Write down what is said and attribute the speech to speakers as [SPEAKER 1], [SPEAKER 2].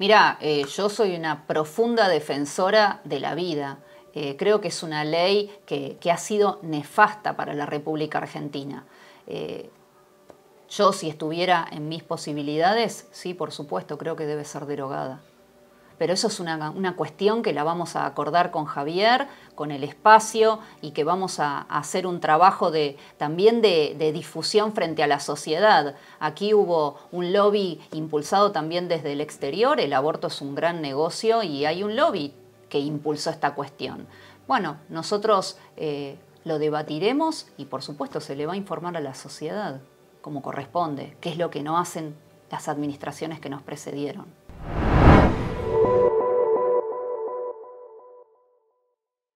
[SPEAKER 1] Mira, eh, yo soy una profunda defensora de la vida. Eh, creo que es una ley que, ha sido nefasta para la República Argentina. Eh, yo, si estuviera en mis posibilidades, sí, por supuesto, creo que debe ser derogada pero eso es una, cuestión que la vamos a acordar con Javier, con el espacio y que vamos a, hacer un trabajo de, también de, difusión frente a la sociedad. Aquí hubo un lobby impulsado también desde el exterior, el aborto es un gran negocio y hay un lobby que impulsó esta cuestión. Bueno, nosotros eh, lo debatiremos y por supuesto se le va a informar a la sociedad como corresponde, qué es lo que no hacen las administraciones que nos precedieron.